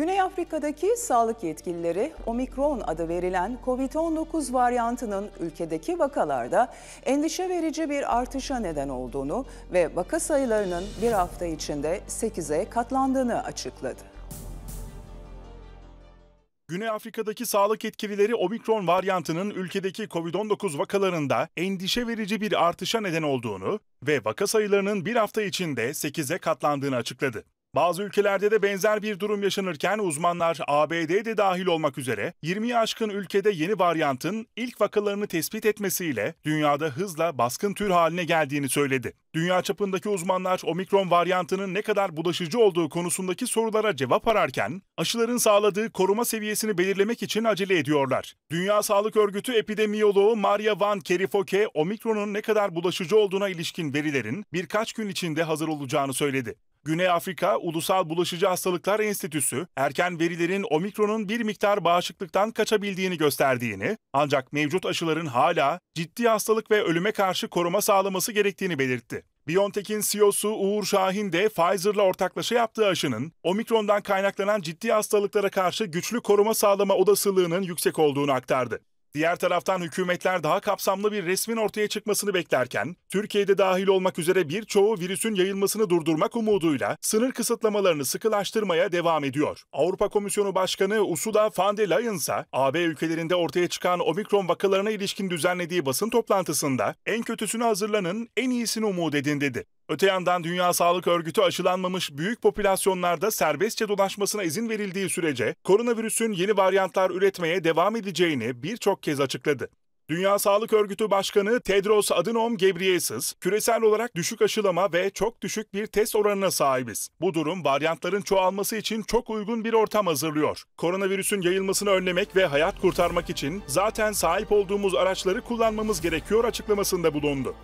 Güney Afrika'daki sağlık yetkilileri omikron adı verilen COVID-19 varyantının ülkedeki vakalarda endişe verici bir artışa neden olduğunu ve vaka sayılarının bir hafta içinde 8'e katlandığını açıkladı. Güney Afrika'daki sağlık yetkilileri omikron varyantının ülkedeki COVID-19 vakalarında endişe verici bir artışa neden olduğunu ve vaka sayılarının bir hafta içinde 8'e katlandığını açıkladı. Bazı ülkelerde de benzer bir durum yaşanırken uzmanlar ABD'de dahil olmak üzere 20 aşkın ülkede yeni varyantın ilk vakalarını tespit etmesiyle dünyada hızla baskın tür haline geldiğini söyledi. Dünya çapındaki uzmanlar omikron varyantının ne kadar bulaşıcı olduğu konusundaki sorulara cevap ararken aşıların sağladığı koruma seviyesini belirlemek için acele ediyorlar. Dünya Sağlık Örgütü epidemiyoloğu Maria Van Kerifok'e omikronun ne kadar bulaşıcı olduğuna ilişkin verilerin birkaç gün içinde hazır olacağını söyledi. Güney Afrika Ulusal Bulaşıcı Hastalıklar Enstitüsü, erken verilerin omikronun bir miktar bağışıklıktan kaçabildiğini gösterdiğini, ancak mevcut aşıların hala ciddi hastalık ve ölüme karşı koruma sağlaması gerektiğini belirtti. BioNTech'in CEO'su Uğur Şahin de Pfizer'la ortaklaşa yaptığı aşının omikrondan kaynaklanan ciddi hastalıklara karşı güçlü koruma sağlama odasılığının yüksek olduğunu aktardı. Diğer taraftan hükümetler daha kapsamlı bir resmin ortaya çıkmasını beklerken, Türkiye'de dahil olmak üzere birçoğu virüsün yayılmasını durdurmak umuduyla sınır kısıtlamalarını sıkılaştırmaya devam ediyor. Avrupa Komisyonu Başkanı Ursula von der Leyen ise AB ülkelerinde ortaya çıkan omikron vakalarına ilişkin düzenlediği basın toplantısında en kötüsünü hazırlanın, en iyisini umut edin dedi. Öte yandan Dünya Sağlık Örgütü aşılanmamış büyük popülasyonlarda serbestçe dolaşmasına izin verildiği sürece koronavirüsün yeni varyantlar üretmeye devam edeceğini birçok kez açıkladı. Dünya Sağlık Örgütü Başkanı Tedros Adhanom Ghebreyesus, küresel olarak düşük aşılama ve çok düşük bir test oranına sahibiz. Bu durum varyantların çoğalması için çok uygun bir ortam hazırlıyor. Koronavirüsün yayılmasını önlemek ve hayat kurtarmak için zaten sahip olduğumuz araçları kullanmamız gerekiyor açıklamasında bulundu.